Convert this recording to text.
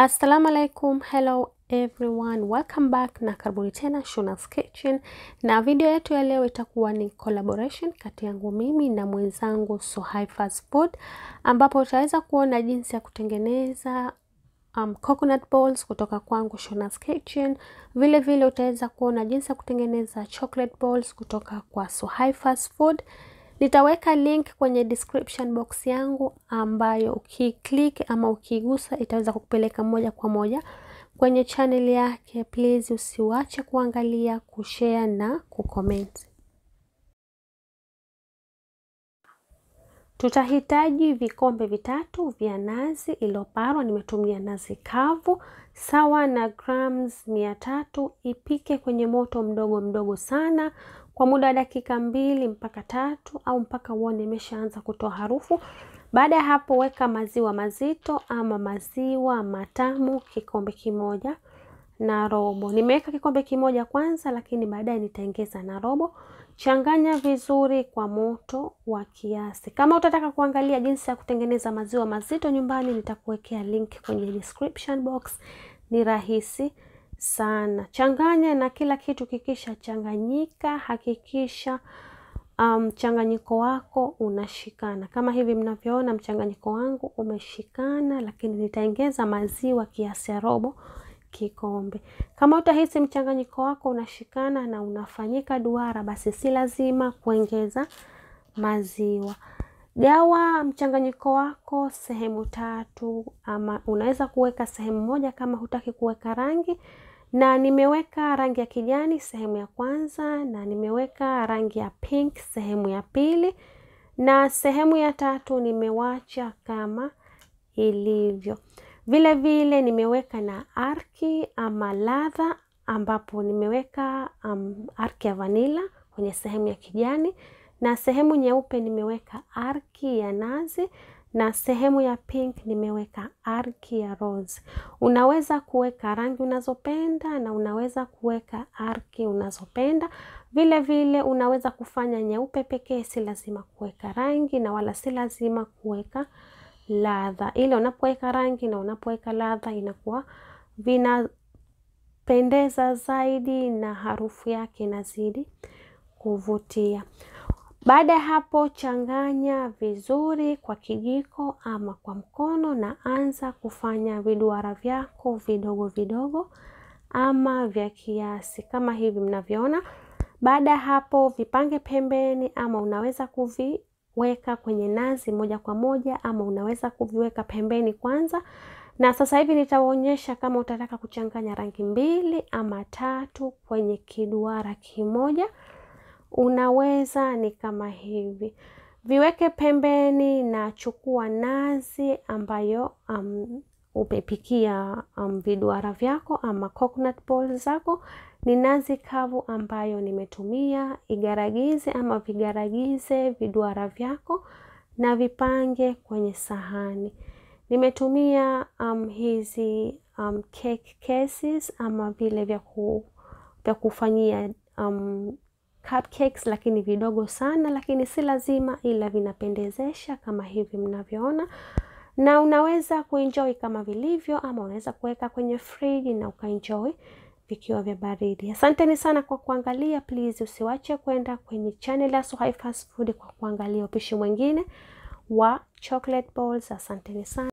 Assalamu alaikum, hello everyone, welcome back na karibuni tena Shuna's Kitchen, na video yetu ya leo itakuwa ni collaboration kati yangu mimi na mwenzangu Suhaifa's Food, ambapo utaweza kuona jinsi ya kutengeneza um, coconut balls kutoka kwangu Shona's Kitchen. Vile vile utaweza kuona jinsi ya kutengeneza chocolate balls kutoka kwa Suhaifa's Food Nitaweka link kwenye description box yangu ambayo ukiklik ama ukigusa itaweza kukupeleka moja kwa moja kwenye channel yake. Please usiwache kuangalia, kushare na kucomment. Tutahitaji vikombe vitatu vya nazi iliyoparwa. Nimetumia nazi kavu sawa na grams mia tatu. Ipike kwenye moto mdogo mdogo sana kwa muda wa dakika mbili mpaka tatu au mpaka uone imeshaanza kutoa harufu. Baada ya hapo, weka maziwa mazito ama maziwa matamu kikombe kimoja na robo. Nimeweka kikombe kimoja kwanza, lakini baadaye nitaongeza na robo. Changanya vizuri kwa moto wa kiasi. Kama utataka kuangalia jinsi ya kutengeneza maziwa mazito nyumbani, nitakuwekea link kwenye description box. Ni rahisi sana. Changanya na kila kitu, kikisha changanyika hakikisha um, mchanganyiko um, wako unashikana kama hivi mnavyoona, mchanganyiko wangu umeshikana, lakini nitaongeza maziwa kiasi ya robo kikombe. Kama utahisi mchanganyiko wako unashikana na unafanyika duara, basi si lazima kuongeza maziwa. Gawa mchanganyiko wako sehemu tatu, ama unaweza kuweka sehemu moja kama hutaki kuweka rangi. Na nimeweka rangi ya kijani sehemu ya kwanza, na nimeweka rangi ya pink sehemu ya pili, na sehemu ya tatu nimewacha kama ilivyo. Vile vile nimeweka na arki ama ladha, ambapo nimeweka um, arki ya vanila kwenye sehemu ya kijani na sehemu nyeupe nimeweka arki ya nazi na sehemu ya pink nimeweka arki ya rose. Unaweza kuweka rangi unazopenda na unaweza kuweka arki unazopenda. Vile vile unaweza kufanya nyeupe pekee, si lazima kuweka rangi na wala si lazima kuweka ladha. Ile unapoweka rangi na unapoweka ladha inakuwa vinapendeza zaidi na harufu yake inazidi kuvutia. Baada ya hapo, changanya vizuri kwa kijiko ama kwa mkono na anza kufanya viduara vyako vidogo vidogo ama vya kiasi kama hivi mnavyoona. Baada ya hapo, vipange pembeni ama unaweza kuviweka kwenye nazi moja kwa moja ama unaweza kuviweka pembeni kwanza. Na sasa hivi nitaonyesha kama utataka kuchanganya rangi mbili ama tatu kwenye kiduara kimoja. Unaweza ni kama hivi, viweke pembeni na chukua nazi ambayo um, umepikia um, viduara vyako ama coconut balls zako. Ni nazi kavu ambayo nimetumia. Igaragize ama vigaragize viduara vyako na vipange kwenye sahani. Nimetumia um, hizi um, cake cases ama vile vya kufanyia um, cupcakes lakini vidogo sana lakini si lazima ila vinapendezesha kama hivi mnavyoona na unaweza kuenjoy kama vilivyo ama unaweza kuweka kwenye friji na ukaenjoy vikiwa vya baridi asanteni sana kwa kuangalia please usiwache kwenda kwenye channel ya Suhai Fast Food kwa kuangalia upishi mwingine wa chocolate balls asanteni sana